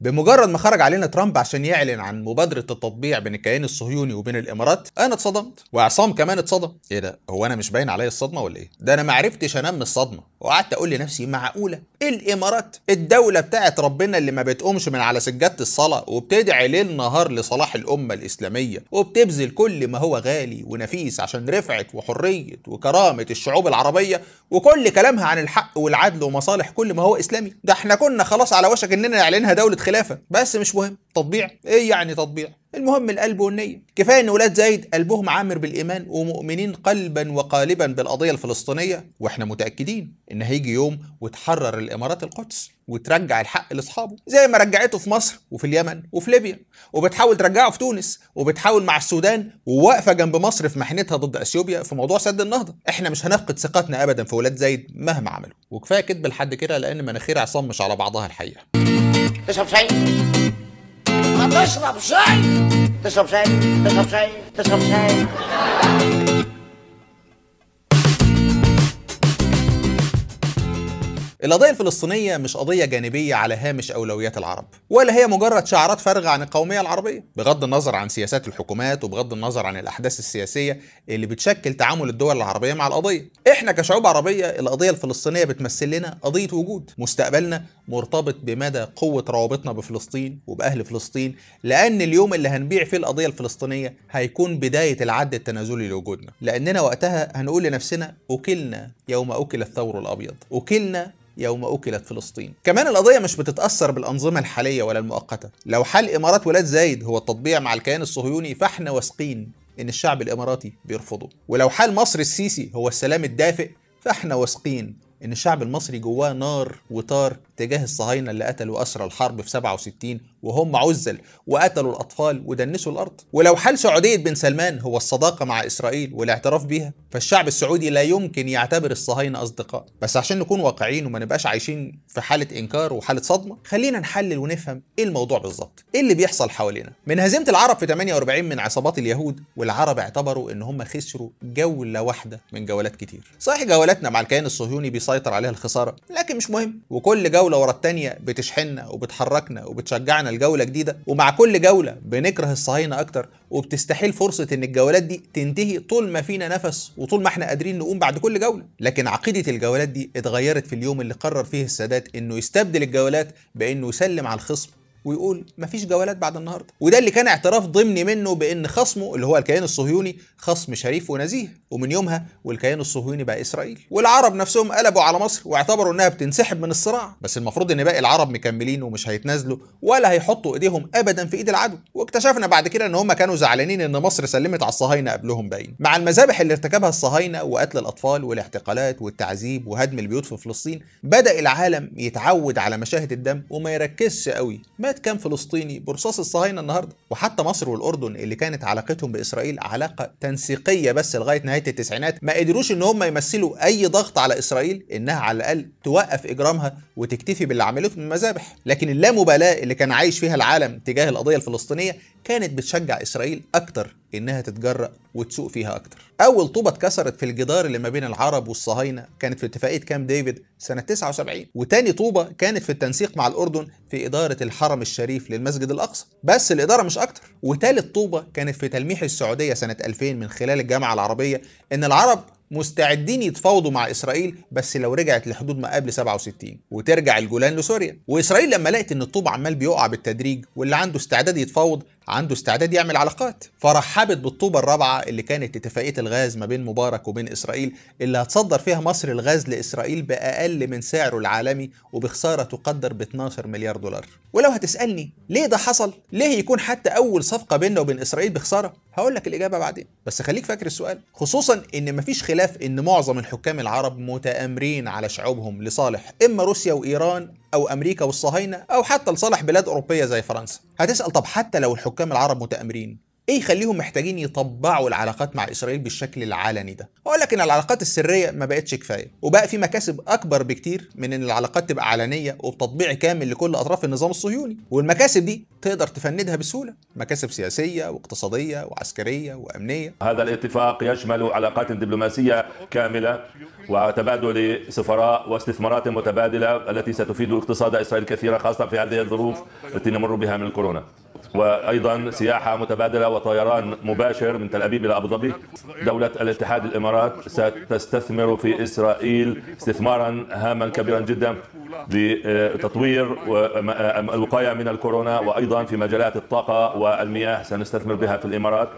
بمجرد ما خرج علينا ترامب عشان يعلن عن مبادرة التطبيع بين الكيان الصهيوني وبين الإمارات أنا اتصدمت وعصام كمان اتصدم إيه ده هو أنا مش باين عليا الصدمة ولا إيه ده أنا معرفتش أنام من الصدمة وقعدت أقول لنفسي معقولة الإمارات الدولة بتاعت ربنا اللي ما بتقومش من على سجادة الصلاة وبتدعي ليل نهار لصلاح الأمة الإسلامية وبتبذل كل ما هو غالي ونفيس عشان رفعة وحرية وكرامة الشعوب العربية وكل كلامها عن الحق والعدل ومصالح كل ما هو إسلامي ده احنا كنا خلاص على وشك إننا نعلنها دولة الخلافه بس مش مهم تطبيع ايه يعني تطبيع المهم القلب والنية كفاية ان ولاد زايد قلبهم عامر بالايمان ومؤمنين قلبا وقالبا بالقضية الفلسطينية واحنا متأكدين ان هيجي يوم وتحرر الامارات القدس وترجع الحق لاصحابه زي ما رجعته في مصر وفي اليمن وفي ليبيا وبتحاول ترجعه في تونس وبتحاول مع السودان وواقفة جنب مصر في محنتها ضد اثيوبيا في موضوع سد النهضة احنا مش هنفقد ثقتنا ابدا في ولاد زايد مهما عملوا وكفاية كدب لحد كده لان مناخير عصام مش على بعضها الحقيقة Het is opzij. Maar dat is opzij. Het is opzij, het is opzij, het is opzij. القضية الفلسطينية مش قضية جانبية على هامش أولويات العرب ولا هي مجرد شعارات فارغة عن القومية العربية بغض النظر عن سياسات الحكومات وبغض النظر عن الأحداث السياسية اللي بتشكل تعامل الدول العربية مع القضية احنا كشعوب عربية القضية الفلسطينية بتمثل لنا قضية وجود مستقبلنا مرتبط بمدى قوة روابطنا بفلسطين وبأهل فلسطين لأن اليوم اللي هنبيع فيه القضية الفلسطينية هيكون بداية العد التنازلي لوجودنا لأننا وقتها هنقول لنفسنا أكلنا يوم أكل الثور الأبيض أكلنا يوم أكلت فلسطين كمان القضية مش بتتأثر بالأنظمة الحالية ولا المؤقتة لو حل إمارات ولاد زايد هو التطبيع مع الكيان الصهيوني فاحنا واثقين إن الشعب الإماراتي بيرفضه ولو حل مصر السيسي هو السلام الدافئ فاحنا واثقين إن الشعب المصري جواه نار وطار تجاه الصهاينة اللي قتلوا أسرى الحرب في 67 وهم عزل وقتلوا الأطفال ودنسوا الأرض ولو حل سعودية بن سلمان هو الصداقة مع إسرائيل والاعتراف بها فالشعب السعودي لا يمكن يعتبر الصهاينة أصدقاء بس عشان نكون واقعيين وما نبقاش عايشين في حالة إنكار وحالة صدمة خلينا نحلل ونفهم إيه الموضوع بالظبط إيه اللي بيحصل حوالينا من هزيمة العرب في 48 من عصابات اليهود والعرب اعتبروا إن هم خسروا جولة واحدة من جولات كتير صحيح جولاتنا مع الكيان الصهيوني بيسيطر عليها الخسارة لكن مش مهم وكل جولة جوله ورا التانيه بتشحننا وبتحركنا وبتشجعنا لجوله جديده ومع كل جوله بنكره الصهاينه اكتر وبتستحيل فرصه ان الجولات دي تنتهي طول ما فينا نفس وطول ما احنا قادرين نقوم بعد كل جوله لكن عقيده الجولات دي اتغيرت في اليوم اللي قرر فيه السادات انه يستبدل الجولات بانه يسلم على الخصم ويقول مفيش جولات بعد النهارده وده اللي كان اعتراف ضمني منه بان خصمه اللي هو الكيان الصهيوني خصم شريف ونزيه ومن يومها والكيان الصهيوني بقى اسرائيل والعرب نفسهم قلبوا على مصر واعتبروا انها بتنسحب من الصراع بس المفروض ان باقي العرب مكملين ومش هيتنازلوا ولا هيحطوا ايديهم ابدا في ايد العدو واكتشفنا بعد كده ان هم كانوا زعلانين ان مصر سلمت على الصهاينه قبلهم باين مع المذابح اللي ارتكبها الصهاينه وقتل الاطفال والاعتقالات والتعذيب وهدم البيوت في فلسطين بدا العالم يتعود على مشاهد الدم وما يركزش قوي مات كام فلسطيني برصاص الصهاينه النهارده وحتى مصر والاردن اللي كانت علاقتهم باسرائيل علاقه تنسيقيه بس لغايه نهايه التسعينات ما قدروش ان هم يمثلوا اي ضغط على اسرائيل انها على الاقل توقف اجرامها وتكتفي باللي عملته من مذابح لكن اللامبالاه اللي كان عايش فيها العالم تجاه القضيه الفلسطينيه كانت بتشجع إسرائيل أكتر إنها تتجرأ وتسوق فيها أكتر. أول طوبة اتكسرت في الجدار اللي ما بين العرب والصهاينة كانت في اتفاقية كامب ديفيد سنة 79 وتاني طوبة كانت في التنسيق مع الأردن في إدارة الحرم الشريف للمسجد الأقصى بس الإدارة مش أكتر وتالت طوبة كانت في تلميح السعودية سنة 2000 من خلال الجامعة العربية إن العرب مستعدين يتفاوضوا مع اسرائيل بس لو رجعت لحدود ما قبل 67 وترجع الجولان لسوريا واسرائيل لما لقت ان الطوب عمال بيقع بالتدريج واللي عنده استعداد يتفاوض عنده استعداد يعمل علاقات فرحبت بالطوبة الرابعة اللي كانت اتفاقية الغاز ما بين مبارك وبين إسرائيل اللي هتصدر فيها مصر الغاز لإسرائيل بأقل من سعره العالمي وبخسارة تقدر ب 12 مليار دولار ولو هتسألني ليه ده حصل؟ ليه يكون حتى أول صفقة بيننا وبين إسرائيل بخسارة؟ هقول لك الإجابة بعدين بس خليك فاكر السؤال خصوصا إن مفيش خلاف إن معظم الحكام العرب متآمرين على شعوبهم لصالح إما روسيا وإيران أو أمريكا والصهاينة أو حتى لصالح بلاد أوروبية زي فرنسا هتسأل طب حتى لو الحكام الحكام العرب متآمرين ايه يخليهم محتاجين يطبعوا العلاقات مع اسرائيل بالشكل العلني ده اقول لك ان العلاقات السريه ما بقتش كفايه وبقى في مكاسب اكبر بكتير من ان العلاقات تبقى علنيه وبتطبيع كامل لكل اطراف النظام الصهيوني والمكاسب دي تقدر تفندها بسهوله مكاسب سياسيه واقتصاديه وعسكريه وامنيه هذا الاتفاق يشمل علاقات دبلوماسيه كامله وتبادل سفراء واستثمارات متبادله التي ستفيد اقتصاد اسرائيل كثيرا خاصه في هذه الظروف التي نمر بها من الكورونا وايضا سياحه متبادله وطيران مباشر من تل ابيب الى ابو ظبي دوله الاتحاد الامارات ستستثمر في اسرائيل استثمارا هاما كبيرا جدا لتطوير الوقاية من الكورونا وأيضا في مجالات الطاقة والمياه سنستثمر بها في الإمارات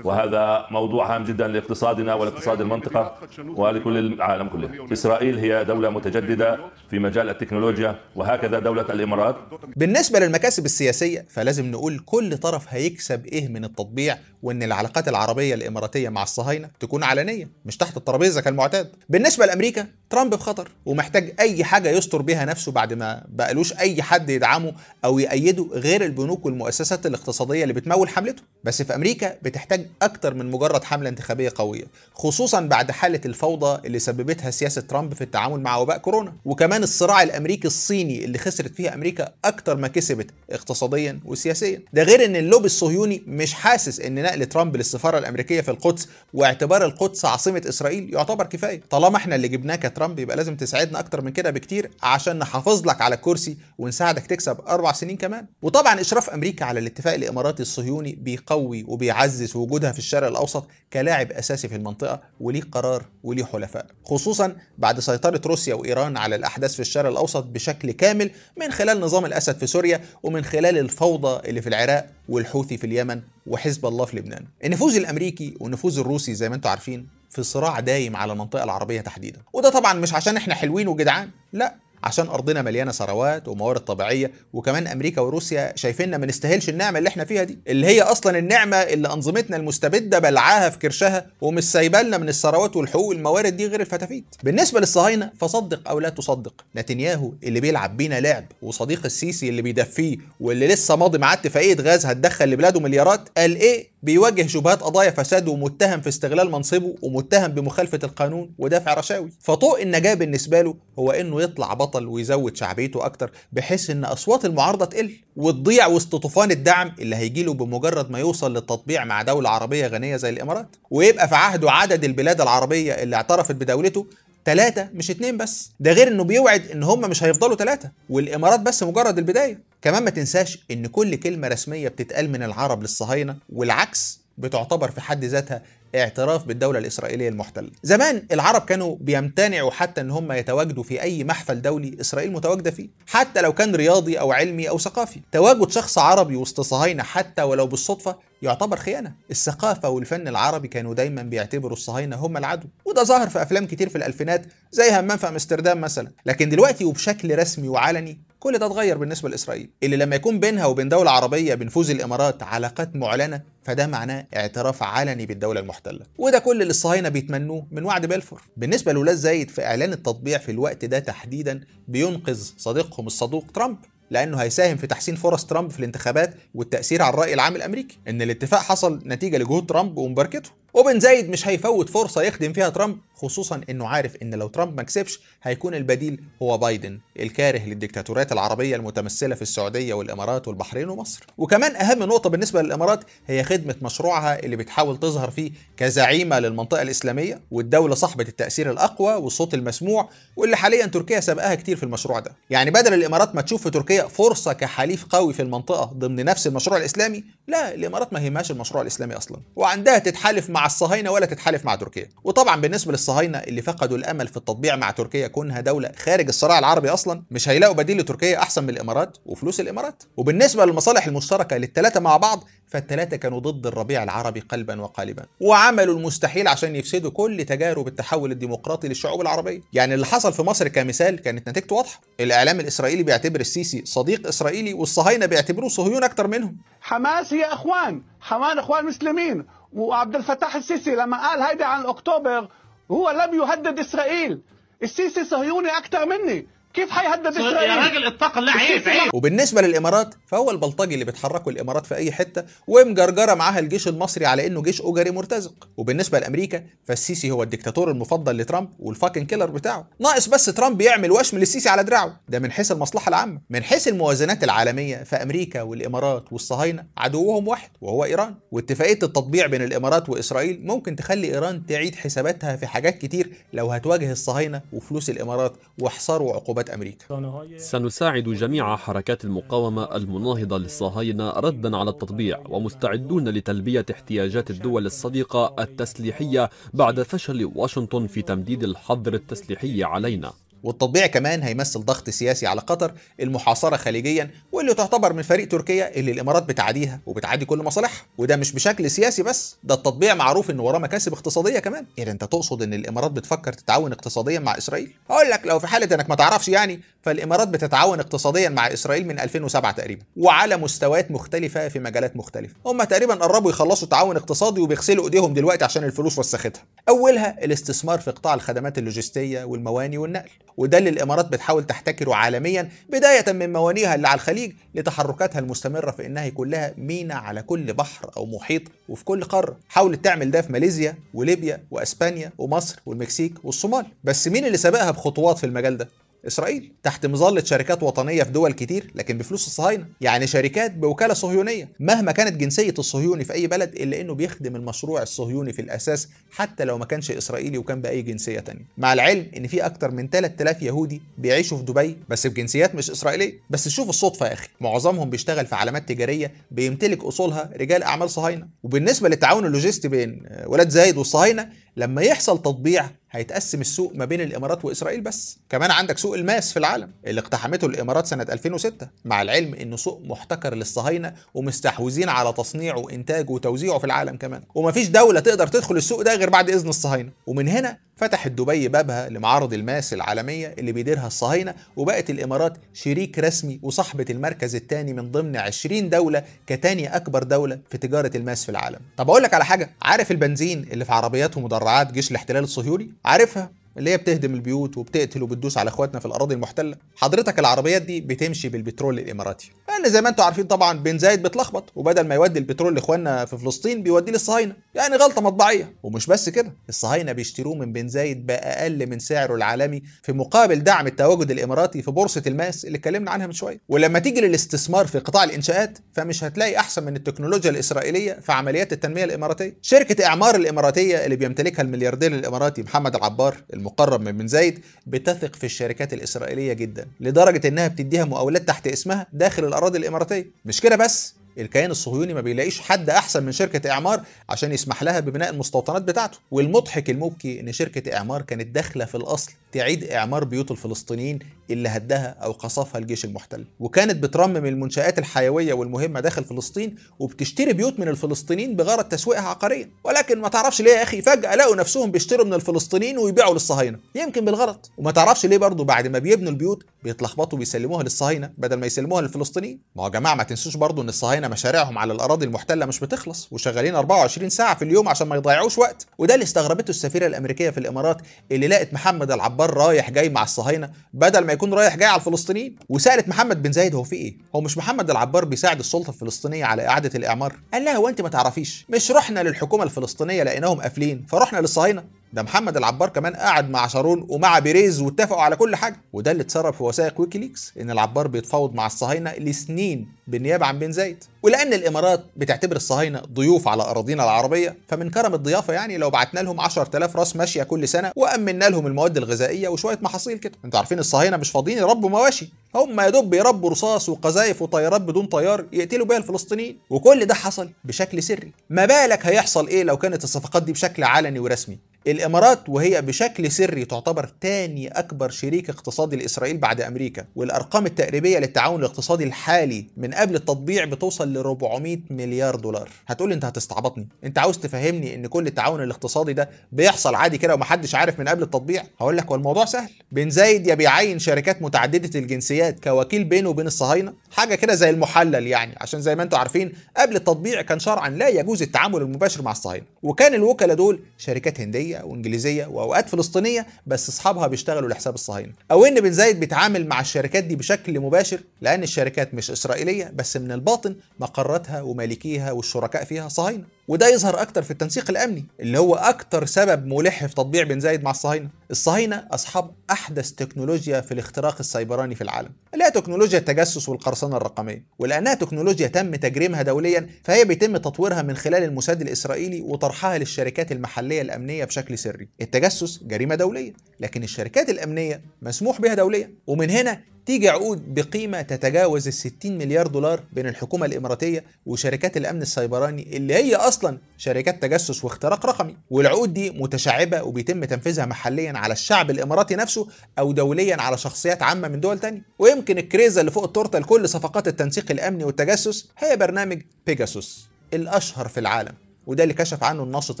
وهذا موضوع هام جدا لاقتصادنا ولاقتصاد المنطقة ولكل العالم كله إسرائيل هي دولة متجددة في مجال التكنولوجيا وهكذا دولة الإمارات بالنسبة للمكاسب السياسية فلازم نقول كل طرف هيكسب إيه من التطبيع وإن العلاقات العربية الإماراتية مع الصهاينة تكون علنية مش تحت الترابيزة كالمعتاد بالنسبة لأمريكا ترامب في خطر ومحتاج اي حاجه يستر بيها نفسه بعد ما بقالوش اي حد يدعمه او يأيده غير البنوك والمؤسسات الاقتصاديه اللي بتمول حملته بس في امريكا بتحتاج اكتر من مجرد حمله انتخابيه قويه خصوصا بعد حاله الفوضى اللي سببتها سياسه ترامب في التعامل مع وباء كورونا وكمان الصراع الامريكي الصيني اللي خسرت فيه امريكا اكتر ما كسبت اقتصاديا وسياسيا ده غير ان اللوبي الصهيوني مش حاسس ان نقل ترامب للسفاره الامريكيه في القدس واعتبار القدس عاصمه اسرائيل يعتبر كفايه طالما احنا اللي جبناك ترامب يبقى لازم تساعدنا اكتر من كده بكتير عشان نحافظ لك على الكرسي ونساعدك تكسب اربع سنين كمان وطبعا اشراف امريكا على الاتفاق الاماراتي الصهيوني بيقوي وبيعزز وجودها في الشرق الاوسط كلاعب اساسي في المنطقه وليه قرار وليه حلفاء خصوصا بعد سيطره روسيا وايران على الاحداث في الشرق الاوسط بشكل كامل من خلال نظام الاسد في سوريا ومن خلال الفوضى اللي في العراق والحوثي في اليمن وحزب الله في لبنان النفوذ الامريكي والنفوذ الروسي زي ما انتم عارفين في صراع دايم على المنطقه العربيه تحديدا وده طبعا مش عشان احنا حلوين وجدعان لا عشان ارضنا مليانه ثروات وموارد طبيعيه وكمان امريكا وروسيا شايفيننا ما نستاهلش النعمه اللي احنا فيها دي اللي هي اصلا النعمه اللي انظمتنا المستبده بلعاها في كرشها ومش سايبه لنا من الثروات والحقوق والموارد دي غير الفتافيت بالنسبه للصهاينه فصدق او لا تصدق نتنياهو اللي بيلعب بينا لعب وصديق السيسي اللي بيدفيه واللي لسه ماضي مع اتفاقيه غاز هتدخل لبلاده مليارات قال ايه بيواجه شبهات قضايا فساد ومتهم في استغلال منصبه ومتهم بمخالفه القانون ودافع رشاوي فطوق النجاه بالنسبه له هو انه يطلع بطل البطل ويزود شعبيته اكتر بحيث ان اصوات المعارضه تقل وتضيع وسط طوفان الدعم اللي هيجيله بمجرد ما يوصل للتطبيع مع دوله عربيه غنيه زي الامارات ويبقى في عهده عدد البلاد العربيه اللي اعترفت بدولته ثلاثة مش اتنين بس ده غير انه بيوعد ان هم مش هيفضلوا ثلاثة والامارات بس مجرد البداية كمان ما تنساش ان كل كلمة رسمية بتتقال من العرب للصهاينة والعكس بتعتبر في حد ذاتها اعتراف بالدولة الإسرائيلية المحتلة. زمان العرب كانوا بيمتنعوا حتى إن هم يتواجدوا في أي محفل دولي إسرائيل متواجدة فيه، حتى لو كان رياضي أو علمي أو ثقافي. تواجد شخص عربي وسط صهاينة حتى ولو بالصدفة يعتبر خيانة. الثقافة والفن العربي كانوا دايما بيعتبروا الصهاينة هم العدو، وده ظهر في أفلام كتير في الألفينات زي همام في أمستردام مثلا، لكن دلوقتي وبشكل رسمي وعلني كل ده اتغير بالنسبه لاسرائيل اللي لما يكون بينها وبين دوله عربيه بنفوذ الامارات علاقات معلنه فده معناه اعتراف علني بالدوله المحتله وده كل اللي الصهاينه بيتمنوه من وعد بلفور بالنسبه لولاد زايد في اعلان التطبيع في الوقت ده تحديدا بينقذ صديقهم الصدوق ترامب لانه هيساهم في تحسين فرص ترامب في الانتخابات والتاثير على الراي العام الامريكي ان الاتفاق حصل نتيجه لجهود ترامب ومباركته وبن زايد مش هيفوت فرصة يخدم فيها ترامب خصوصا انه عارف ان لو ترامب ما كسبش هيكون البديل هو بايدن الكاره للديكتاتورات العربية المتمثلة في السعودية والامارات والبحرين ومصر وكمان اهم نقطة بالنسبة للامارات هي خدمة مشروعها اللي بتحاول تظهر فيه كزعيمة للمنطقة الاسلامية والدولة صاحبة التأثير الاقوى والصوت المسموع واللي حاليا تركيا سبقها كتير في المشروع ده يعني بدل الامارات ما تشوف في تركيا فرصة كحليف قوي في المنطقة ضمن نفس المشروع الاسلامي لا الامارات ما يهمهاش المشروع الاسلامي اصلا وعندها تتحالف مع مع الصهاينه ولا تتحالف مع تركيا وطبعا بالنسبه للصهاينه اللي فقدوا الامل في التطبيع مع تركيا كونها دوله خارج الصراع العربي اصلا مش هيلاقوا بديل لتركيا احسن من الامارات وفلوس الامارات وبالنسبه للمصالح المشتركه للثلاثه مع بعض فالثلاثه كانوا ضد الربيع العربي قلبا وقالبا وعملوا المستحيل عشان يفسدوا كل تجارب التحول الديمقراطي للشعوب العربيه يعني اللي حصل في مصر كمثال كانت نتيجته واضحه الاعلام الاسرائيلي بيعتبر السيسي صديق اسرائيلي والصهاينه بيعتبروه صهيون اكتر منهم حماس هي اخوان حمان اخوان مسلمين وعبد الفتاح السيسي لما قال هيدا عن اكتوبر هو لم يهدد اسرائيل السيسي صهيوني اكثر مني كيف هيهدد اسرائيل؟ يا راجل الطاقه لا عيب عيب وبالنسبه للامارات فهو البلطجي اللي بيتحركوا الامارات في اي حته ومجرجره معاها الجيش المصري على انه جيش اجري مرتزق وبالنسبه لامريكا فالسيسي هو الدكتاتور المفضل لترامب والفاكن كيلر بتاعه ناقص بس ترامب يعمل وشم للسيسي على دراعه ده من حيث المصلحه العامه من حيث الموازنات العالميه فامريكا والامارات والصهاينه عدوهم واحد وهو ايران واتفاقيه التطبيع بين الامارات واسرائيل ممكن تخلي ايران تعيد حساباتها في حاجات كتير لو هتواجه الصهاينه وفلوس الامارات وحصار وعقوبات نوبة أمريكا سنساعد جميع حركات المقاومة المناهضة للصهاينة ردا على التطبيع ومستعدون لتلبية احتياجات الدول الصديقة التسليحية بعد فشل واشنطن في تمديد الحظر التسليحي علينا والتطبيع كمان هيمثل ضغط سياسي على قطر المحاصره خليجيا واللي تعتبر من فريق تركيا اللي الامارات بتعاديها وبتعادي كل مصالحها وده مش بشكل سياسي بس ده التطبيع معروف ان وراه مكاسب اقتصاديه كمان اذا إيه انت تقصد ان الامارات بتفكر تتعاون اقتصاديا مع اسرائيل هقول لك لو في حاله انك ما تعرفش يعني فالامارات بتتعاون اقتصاديا مع اسرائيل من 2007 تقريبا وعلى مستويات مختلفه في مجالات مختلفه هم تقريبا قربوا يخلصوا تعاون اقتصادي وبيغسلوا ايديهم دلوقتي عشان الفلوس وسختها اولها الاستثمار في قطاع الخدمات اللوجستيه والمواني والنقل وده اللي الامارات بتحاول تحتكره عالميا بدايه من موانيها اللي على الخليج لتحركاتها المستمره في انها يكون لها مينا على كل بحر او محيط وفي كل قاره حاولت تعمل ده في ماليزيا وليبيا واسبانيا ومصر والمكسيك والصومال بس مين اللي سبقها بخطوات في المجال ده إسرائيل تحت مظلة شركات وطنية في دول كتير لكن بفلوس الصهاينة يعني شركات بوكالة صهيونية مهما كانت جنسية الصهيوني في أي بلد إلا إنه بيخدم المشروع الصهيوني في الأساس حتى لو ما كانش إسرائيلي وكان بأي جنسية تانية مع العلم إن في أكتر من 3000 يهودي بيعيشوا في دبي بس بجنسيات مش إسرائيلية بس شوف الصدفة يا أخي معظمهم بيشتغل في علامات تجارية بيمتلك أصولها رجال أعمال صهاينة وبالنسبة للتعاون اللوجستي بين آه، ولاد زايد والصهاينة لما يحصل تطبيع هيتقسم السوق ما بين الامارات واسرائيل بس كمان عندك سوق الماس في العالم اللي اقتحمته الامارات سنه 2006 مع العلم انه سوق محتكر للصهاينه ومستحوذين على تصنيعه وانتاجه وتوزيعه في العالم كمان ومفيش دوله تقدر تدخل السوق ده غير بعد اذن الصهاينه ومن هنا فتحت دبي بابها لمعارض الماس العالميه اللي بيديرها الصهاينه وبقت الامارات شريك رسمي وصاحبه المركز الثاني من ضمن 20 دوله كتاني اكبر دوله في تجاره الماس في العالم طب اقول لك على حاجه عارف البنزين اللي في عربيات ومدرعات جيش الاحتلال الصهيوني عارفها اللي هي بتهدم البيوت وبتقتل وبتدوس على اخواتنا في الاراضي المحتله حضرتك العربيات دي بتمشي بالبترول الاماراتي لان زي ما انتم عارفين طبعا بن زايد بتلخبط وبدل ما يودي البترول لاخواننا في فلسطين بيوديه للصهاينه يعني غلطه مطبعيه ومش بس كده الصهاينه بيشتروه من بن زايد باقل من سعره العالمي في مقابل دعم التواجد الاماراتي في بورصه الماس اللي اتكلمنا عنها من شويه ولما تيجي للاستثمار في قطاع الانشاءات فمش هتلاقي احسن من التكنولوجيا الاسرائيليه في عمليات التنميه الاماراتيه شركه اعمار الاماراتيه اللي بيمتلكها الملياردير الاماراتي محمد العبار المقرب من بن زايد بتثق في الشركات الإسرائيلية جدا لدرجة إنها بتديها مقاولات تحت اسمها داخل الأراضي الإماراتية مش كده بس الكيان الصهيوني ما بيلاقيش حد احسن من شركه اعمار عشان يسمح لها ببناء المستوطنات بتاعته والمضحك المبكي ان شركه اعمار كانت داخله في الاصل تعيد اعمار بيوت الفلسطينيين اللي هدها أو قصفها الجيش المحتل وكانت بترمم المنشآت الحيوية والمهمة داخل فلسطين وبتشتري بيوت من الفلسطينيين بغرض تسويقها عقاريا ولكن ما تعرفش ليه يا أخي فجأة لقوا نفسهم بيشتروا من الفلسطينيين ويبيعوا للصهاينة يمكن بالغلط وما تعرفش ليه برضه بعد ما بيبنوا البيوت بيتلخبطوا بيسلموها للصهاينة بدل ما يسلموها للفلسطينيين ما هو يا جماعة ما تنسوش برضه إن الصهاينة مشاريعهم على الأراضي المحتلة مش بتخلص وشغالين 24 ساعة في اليوم عشان ما يضيعوش وقت وده اللي استغربته السفيرة الأمريكية في الإمارات اللي لقت محمد العبار رايح جاي مع الصهاينة بدل ما هيكون رايح جاي على الفلسطينيين وسالت محمد بن زايد هو في ايه هو مش محمد العبار بيساعد السلطه الفلسطينيه على اعاده الاعمار قال لها هو انت ما تعرفيش مش رحنا للحكومه الفلسطينيه لقيناهم قافلين فرحنا للصهاينه ده محمد العبار كمان قاعد مع شارون ومع بيريز واتفقوا على كل حاجه وده اللي اتسرب في وثائق ويكيليكس ان العبار بيتفاوض مع الصهاينه لسنين بالنيابه عن بن زايد ولان الامارات بتعتبر الصهاينه ضيوف على اراضينا العربيه فمن كرم الضيافه يعني لو بعتنا لهم 10000 راس ماشيه كل سنه وامنا لهم المواد الغذائيه وشويه محاصيل كده انتوا عارفين الصهاينه مش فاضيين يربوا مواشي هم يا دوب بيربوا رصاص وقذايف وطيارات بدون طيار يقتلوا بيها الفلسطينيين وكل ده حصل بشكل سري ما بالك هيحصل ايه لو كانت الصفقات دي بشكل علني ورسمي الامارات وهي بشكل سري تعتبر ثاني اكبر شريك اقتصادي لاسرائيل بعد امريكا والارقام التقريبيه للتعاون الاقتصادي الحالي من قبل التطبيع بتوصل ل 400 مليار دولار هتقول انت هتستعبطني انت عاوز تفهمني ان كل التعاون الاقتصادي ده بيحصل عادي كده ومحدش عارف من قبل التطبيع هقول لك هو الموضوع سهل بن زايد يا بيعين شركات متعدده الجنسيات كوكيل بينه وبين الصهاينه حاجه كده زي المحلل يعني عشان زي ما انتم عارفين قبل التطبيع كان شرعا لا يجوز التعامل المباشر مع الصهاينه وكان الوكلاء دول شركات هنديه عربيه وانجليزيه واوقات فلسطينيه بس اصحابها بيشتغلوا لحساب الصهاينه او ان بن زايد بيتعامل مع الشركات دي بشكل مباشر لان الشركات مش اسرائيليه بس من الباطن مقراتها ومالكيها والشركاء فيها صهاينه وده يظهر اكتر في التنسيق الامني اللي هو اكتر سبب ملح في تطبيع بن زايد مع الصهاينه الصهاينه اصحاب احدث تكنولوجيا في الاختراق السيبراني في العالم اللي هي تكنولوجيا التجسس والقرصنه الرقميه ولانها تكنولوجيا تم تجريمها دوليا فهي بيتم تطويرها من خلال الموساد الاسرائيلي وطرحها للشركات المحليه الامنيه بشكل سري التجسس جريمه دوليه لكن الشركات الامنيه مسموح بها دوليا ومن هنا تيجي عقود بقيمة تتجاوز ال 60 مليار دولار بين الحكومة الإماراتية وشركات الأمن السيبراني اللي هي أصلا شركات تجسس واختراق رقمي والعقود دي متشعبة وبيتم تنفيذها محليا على الشعب الإماراتي نفسه أو دوليا على شخصيات عامة من دول تانية ويمكن الكريزة اللي فوق التورتة لكل صفقات التنسيق الأمني والتجسس هي برنامج بيجاسوس الأشهر في العالم وده اللي كشف عنه الناشط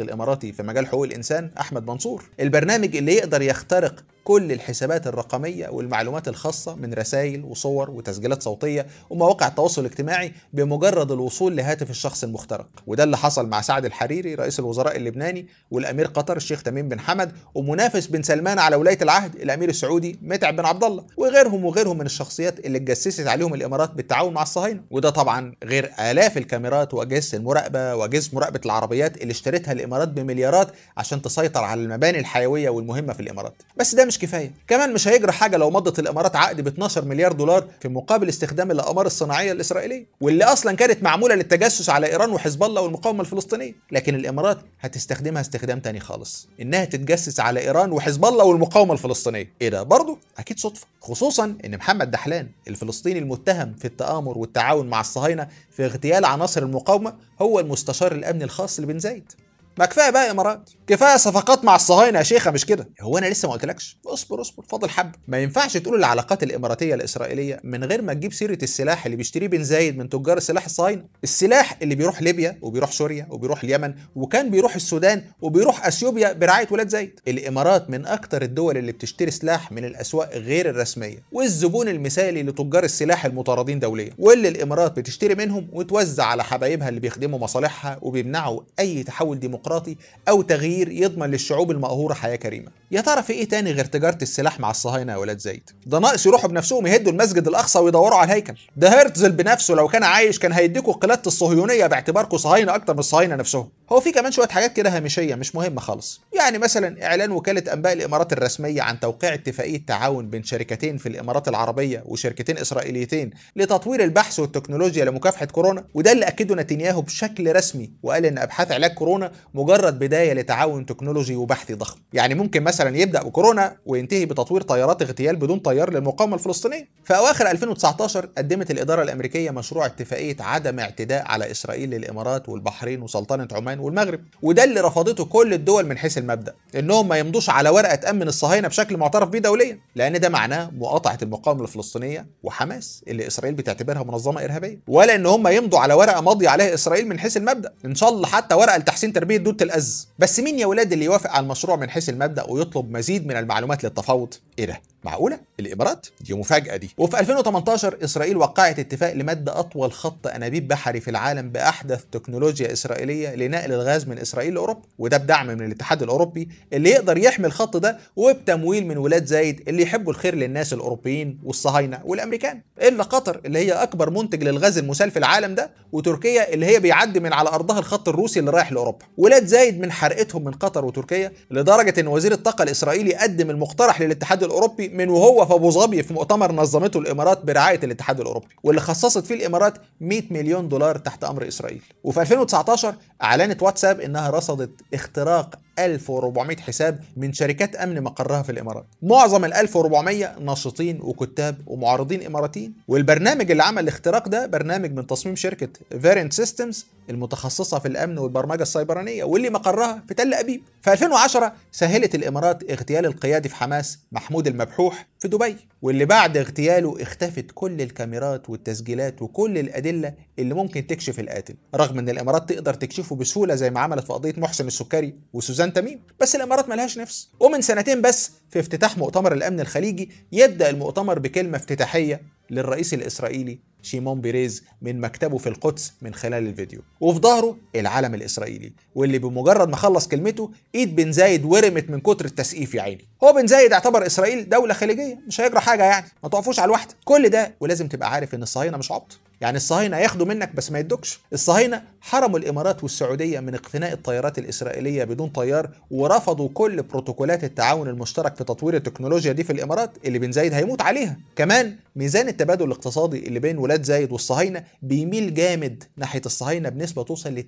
الاماراتي في مجال حقوق الانسان احمد منصور البرنامج اللي يقدر يخترق كل الحسابات الرقمية والمعلومات الخاصة من رسائل وصور وتسجيلات صوتية ومواقع التواصل الاجتماعي بمجرد الوصول لهاتف الشخص المخترق وده اللي حصل مع سعد الحريري رئيس الوزراء اللبناني والأمير قطر الشيخ تميم بن حمد ومنافس بن سلمان على ولاية العهد الأمير السعودي متعب بن عبد الله وغيرهم وغيرهم من الشخصيات اللي اتجسست عليهم الإمارات بالتعاون مع الصهاينة وده طبعا غير آلاف الكاميرات وأجهزة المراقبة وأجهزة مراقبة العربيات اللي اشترتها الإمارات بمليارات عشان تسيطر على المباني الحيوية والمهمة في الإمارات بس ده مش كفايه كمان مش هيجرى حاجه لو مضت الامارات عقد ب 12 مليار دولار في مقابل استخدام الاقمار الصناعيه الاسرائيليه واللي اصلا كانت معموله للتجسس على ايران وحزب الله والمقاومه الفلسطينيه لكن الامارات هتستخدمها استخدام تاني خالص انها تتجسس على ايران وحزب الله والمقاومه الفلسطينيه ايه ده برضه اكيد صدفه خصوصا ان محمد دحلان الفلسطيني المتهم في التآمر والتعاون مع الصهاينه في اغتيال عناصر المقاومه هو المستشار الامني الخاص لبن زايد ما كفايه بقى امارات كفايه صفقات مع الصهاينه يا شيخه مش كده هو انا لسه ما قلتلكش اصبر اصبر فاضل حبه ما ينفعش تقول العلاقات الاماراتيه الاسرائيليه من غير ما تجيب سيره السلاح اللي بيشتريه بن زايد من تجار السلاح الصهاينه السلاح اللي بيروح ليبيا وبيروح سوريا وبيروح اليمن وكان بيروح السودان وبيروح اثيوبيا برعايه ولاد زايد الامارات من اكتر الدول اللي بتشتري سلاح من الاسواق غير الرسميه والزبون المثالي لتجار السلاح المطاردين دوليا واللي الامارات بتشتري منهم وتوزع على حبايبها اللي بيخدموا مصالحها وبيمنعوا اي تحول ديمقراطي ديمقراطي أو تغيير يضمن للشعوب المقهورة حياة كريمة يا ترى في إيه تاني غير تجارة السلاح مع الصهاينة يا ولاد زايد ده ناقص يروحوا بنفسهم يهدوا المسجد الأقصى ويدوروا على الهيكل ده هرتزل بنفسه لو كان عايش كان هيديكوا قلادة الصهيونية باعتباركم صهاينة أكتر من الصهاينة نفسهم هو في كمان شويه حاجات كده هامشيه مش مهمه خالص يعني مثلا اعلان وكاله انباء الامارات الرسميه عن توقيع اتفاقيه تعاون بين شركتين في الامارات العربيه وشركتين اسرائيليتين لتطوير البحث والتكنولوجيا لمكافحه كورونا وده اللي اكده نتنياهو بشكل رسمي وقال ان ابحاث علاج كورونا مجرد بدايه لتعاون تكنولوجي وبحثي ضخم يعني ممكن مثلا يبدا بكورونا وينتهي بتطوير طيارات اغتيال بدون طيار للمقاومه الفلسطينيه في اواخر 2019 قدمت الاداره الامريكيه مشروع اتفاقيه عدم اعتداء على اسرائيل للامارات والبحرين وسلطنه عمان والمغرب وده اللي رفضته كل الدول من حيث المبدا انهم ما يمضوش على ورقه تامن الصهاينه بشكل معترف به دوليا لان ده معناه مقاطعه المقاومه الفلسطينيه وحماس اللي اسرائيل بتعتبرها منظمه ارهابيه ولا ان هم يمضوا على ورقه ماضيه عليها اسرائيل من حيث المبدا ان شاء الله حتى ورقه لتحسين تربيه دودة الأز بس مين يا ولاد اللي يوافق على المشروع من حيث المبدأ ويطلب مزيد من المعلومات للتفاوض؟ إيه ده؟ معقولة؟ الإمارات؟ دي مفاجأة دي. وفي 2018 إسرائيل وقعت اتفاق لمد أطول خط أنابيب بحري في العالم بأحدث تكنولوجيا إسرائيلية لنقل الغاز من إسرائيل لأوروبا، وده بدعم من الاتحاد الأوروبي اللي يقدر يحمي الخط ده وبتمويل من ولاد زايد اللي يحبوا الخير للناس الأوروبيين والصهاينة والأمريكان، إلا قطر اللي هي أكبر منتج للغاز المسال في العالم ده، وتركيا اللي هي بيعدي من على أرضها الخط الروسي اللي رايح لأوروبا. ولاد زايد من حرقتهم من قطر وتركيا لدرجة إن وزير الطاقة الإسرائيلي قدم المقترح للاتحاد الأوروبي من وهو في ابو ظبي في مؤتمر نظمته الامارات برعايه الاتحاد الاوروبي واللي خصصت فيه الامارات 100 مليون دولار تحت امر اسرائيل وفي 2019 اعلنت واتساب انها رصدت اختراق 1400 حساب من شركات امن مقرها في الامارات معظم ال 1400 ناشطين وكتاب ومعارضين اماراتيين والبرنامج اللي عمل الاختراق ده برنامج من تصميم شركه فيرنت سيستمز المتخصصة في الأمن والبرمجة السيبرانية واللي مقرها في تل أبيب في 2010 سهلت الإمارات اغتيال القيادي في حماس محمود المبحوح في دبي واللي بعد اغتياله اختفت كل الكاميرات والتسجيلات وكل الأدلة اللي ممكن تكشف القاتل رغم أن الإمارات تقدر تكشفه بسهولة زي ما عملت في قضية محسن السكري وسوزان تميم بس الإمارات ملهاش نفس ومن سنتين بس في افتتاح مؤتمر الأمن الخليجي يبدأ المؤتمر بكلمة افتتاحية للرئيس الإسرائيلي شيمون بيريز من مكتبه في القدس من خلال الفيديو وفي ظهره العلم الاسرائيلي واللي بمجرد ما خلص كلمته ايد بن زايد ورمت من كتر التسقيف يا عيني هو بن زايد اعتبر اسرائيل دوله خليجيه مش هيجرى حاجه يعني ما تقفوش على الواحده كل ده ولازم تبقى عارف ان الصهاينه مش عبط يعني الصهاينه ياخدوا منك بس ما يدوكش الصهاينه حرموا الامارات والسعوديه من اقتناء الطيارات الاسرائيليه بدون طيار ورفضوا كل بروتوكولات التعاون المشترك في تطوير التكنولوجيا دي في الامارات اللي بن زايد هيموت عليها كمان ميزان التبادل الاقتصادي اللي بين ولاد زايد والصهاينه بيميل جامد ناحيه الصهاينه بنسبه توصل ل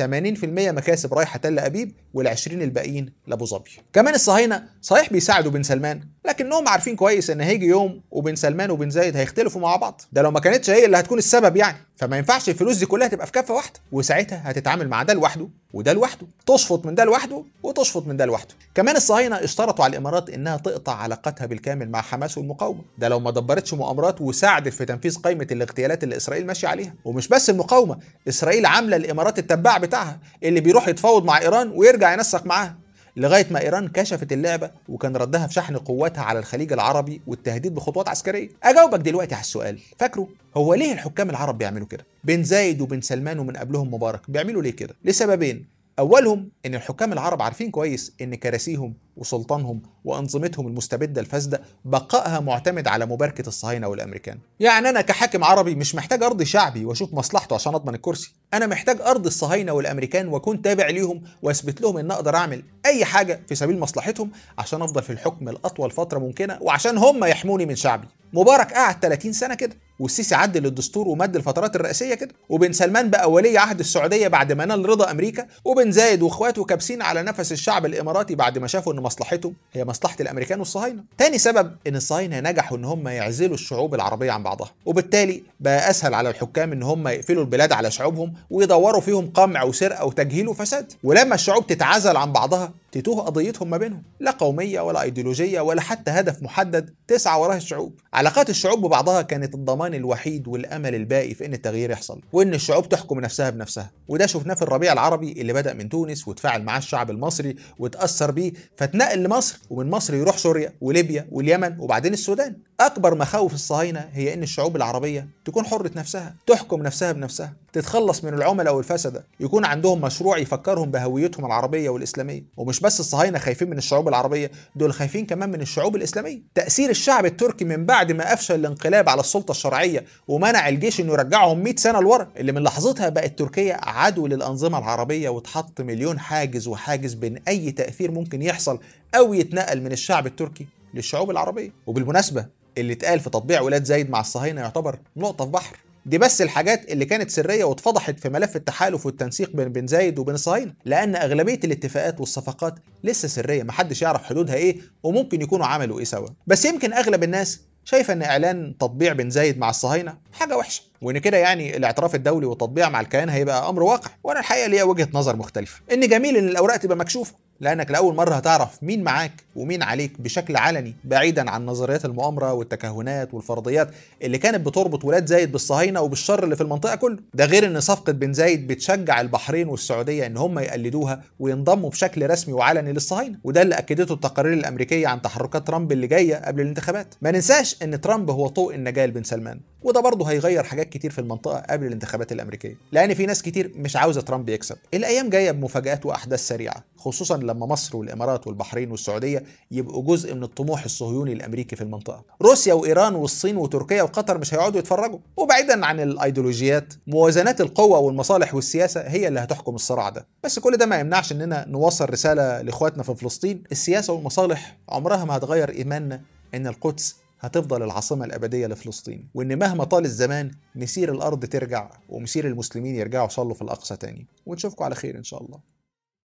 80% 80% مكاسب رايحه تل ابيب وال20 الباقيين لابو ظبي كمان الصهاينه صحيح بيساعدوا بن سلمان لكنهم عارفين كويس ان هيجي يوم وبن سلمان وبن زايد هيختلفوا مع بعض ده لو ما كانتش هي اللي هتكون السبب يعني فما ينفعش الفلوس دي كلها تبقى في كفه واحده وساعتها هتتعامل مع ده لوحده وده لوحده تشفط من ده لوحده وتشفط من ده لوحده كمان الصهاينه اشترطوا على الامارات انها تقطع علاقتها بالكامل مع حماس والمقاومه ده لو ما دبرتش مؤامرات وساعدت في تنفيذ قائمه الاغتيالات اللي اسرائيل ماشيه عليها ومش بس المقاومه اسرائيل عامله الامارات التباع بتاعها اللي بيروح يتفاوض مع ايران ويرجع ينسق معاها لغاية ما إيران كشفت اللعبة وكان ردها في شحن قواتها على الخليج العربي والتهديد بخطوات عسكرية أجاوبك دلوقتي على السؤال فاكره هو ليه الحكام العرب بيعملوا كده بن زايد وبن سلمان ومن قبلهم مبارك بيعملوا ليه كده لسببين أولهم إن الحكام العرب عارفين كويس إن كراسيهم وسلطانهم وأنظمتهم المستبدة الفاسدة بقائها معتمد على مباركة الصهاينة والأمريكان. يعني أنا كحاكم عربي مش محتاج أرضي شعبي وأشوف مصلحته عشان أضمن الكرسي. أنا محتاج أرضي الصهاينة والأمريكان وأكون تابع ليهم وأثبت لهم إن أقدر أعمل أي حاجة في سبيل مصلحتهم عشان أفضل في الحكم لأطول فترة ممكنة وعشان هم يحموني من شعبي. مبارك قعد 30 سنة كده والسيسي عدل الدستور ومد الفترات الرئاسيه كده وبن سلمان بقى ولي عهد السعوديه بعد ما نال رضا امريكا وبن زايد واخواته كابسين على نفس الشعب الاماراتي بعد ما شافوا ان مصلحتهم هي مصلحه الامريكان والصهاينه تاني سبب ان الصهاينه نجحوا ان هم يعزلوا الشعوب العربيه عن بعضها وبالتالي بقى اسهل على الحكام ان هم يقفلوا البلاد على شعوبهم ويدوروا فيهم قمع وسرقه وتجهيل وفساد ولما الشعوب تتعزل عن بعضها تتوه قضيتهم ما بينهم لا قومية ولا أيديولوجية ولا حتى هدف محدد تسعى وراه الشعوب علاقات الشعوب ببعضها كانت الضمان الوحيد والأمل الباقي في أن التغيير يحصل وأن الشعوب تحكم نفسها بنفسها وده شفناه في الربيع العربي اللي بدأ من تونس وتفاعل معاه الشعب المصري وتأثر بيه فتنقل لمصر ومن مصر يروح سوريا وليبيا واليمن وبعدين السودان أكبر مخاوف الصهاينة هي أن الشعوب العربية تكون حرة نفسها تحكم نفسها بنفسها تتخلص من العملاء والفسده يكون عندهم مشروع يفكرهم بهويتهم العربيه والاسلاميه ومش بس الصهاينه خايفين من الشعوب العربيه دول خايفين كمان من الشعوب الاسلاميه تاثير الشعب التركي من بعد ما افشل الانقلاب على السلطه الشرعيه ومنع الجيش انه يرجعهم 100 سنه لورا اللي من لحظتها بقت تركيا عدو للانظمه العربيه واتحط مليون حاجز وحاجز بين اي تاثير ممكن يحصل او يتنقل من الشعب التركي للشعوب العربيه وبالمناسبه اللي اتقال في تطبيع ولاد زايد مع الصهاينه يعتبر نقطه في بحر دي بس الحاجات اللي كانت سريه واتفضحت في ملف التحالف والتنسيق بين بن زايد وبين الصهاينه لان اغلبيه الاتفاقات والصفقات لسه سريه محدش يعرف حدودها ايه وممكن يكونوا عملوا ايه سوا بس يمكن اغلب الناس شايفه ان اعلان تطبيع بن زايد مع الصهاينه حاجه وحشه وان كده يعني الاعتراف الدولي والتطبيع مع الكيان هيبقى امر واقع وانا الحقيقه ليا وجهه نظر مختلفه ان جميل ان الاوراق تبقى مكشوفه لأنك لأول مرة هتعرف مين معاك ومين عليك بشكل علني بعيدا عن نظريات المؤامرة والتكهنات والفرضيات اللي كانت بتربط ولاد زايد بالصهاينة وبالشر اللي في المنطقة كله ده غير إن صفقة بن زايد بتشجع البحرين والسعودية إن هم يقلدوها وينضموا بشكل رسمي وعلني للصهاينة وده اللي أكدته التقارير الأمريكية عن تحركات ترامب اللي جاية قبل الانتخابات ما ننساش إن ترامب هو طوق النجاة لبن سلمان وده برضه هيغير حاجات كتير في المنطقه قبل الانتخابات الامريكيه لان في ناس كتير مش عاوزه ترامب يكسب الايام جايه بمفاجات واحداث سريعه خصوصا لما مصر والامارات والبحرين والسعوديه يبقوا جزء من الطموح الصهيوني الامريكي في المنطقه روسيا وايران والصين وتركيا وقطر مش هيقعدوا يتفرجوا وبعيدا عن الايديولوجيات موازنات القوه والمصالح والسياسه هي اللي هتحكم الصراع ده بس كل ده ما يمنعش اننا نوصل رساله لاخواتنا في فلسطين السياسه والمصالح عمرها ما هتغير ايماننا ان القدس هتفضل العاصمة الأبدية لفلسطين وإن مهما طال الزمان مسير الأرض ترجع ومسير المسلمين يرجعوا يصلوا في الأقصى تاني ونشوفكم على خير إن شاء الله